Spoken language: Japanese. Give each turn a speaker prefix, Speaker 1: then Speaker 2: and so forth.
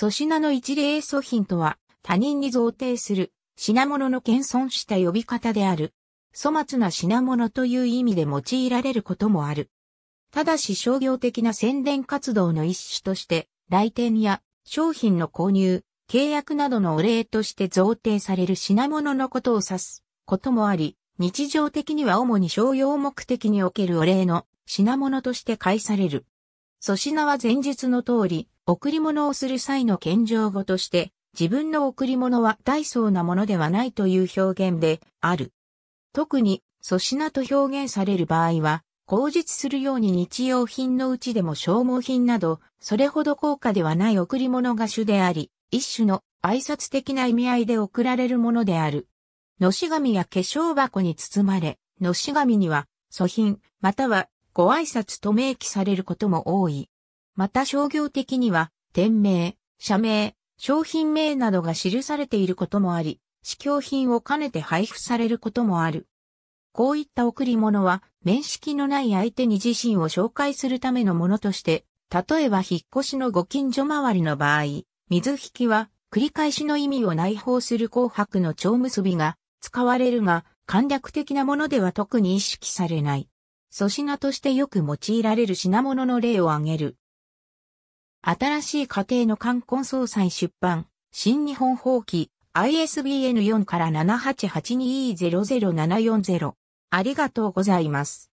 Speaker 1: 粗
Speaker 2: 品の一例素品とは、他人に贈呈する、品物の謙遜した呼び方である。粗末な品物という意味で用いられることもある。ただし商業的な宣伝活動の一種として、来店や商品の購入、契約などのお礼として贈呈される品物のことを指すこともあり、日常的には主に商用目的におけるお礼の品物として返される。粗品は前述の通り、贈り物をする際の謙譲語として、自分の贈り物は大層なものではないという表現である。特に、粗品と表現される場合は、口述するように日用品のうちでも消耗品など、それほど高価ではない贈り物が主であり、一種の挨拶的な意味合いで贈られるものである。のし紙や化粧箱に包まれ、のし紙には、素品、またはご挨拶と明記されることも多い。また商業的には、店名、社名、商品名などが記されていることもあり、試供品を兼ねて配布されることもある。こういった贈り物は、面識のない相手に自身を紹介するためのものとして、例えば引っ越しのご近所周りの場合、水引きは繰り返しの意味を内包する紅白の蝶結びが使われるが、簡略的なものでは特に意識されない。粗品としてよく用いられる品物の例を挙げる。新しい家庭の冠婚葬祭出版、新日本放棄、ISBN4 から7 8 8 2 e 0 0 7 4 0ありがとうございます。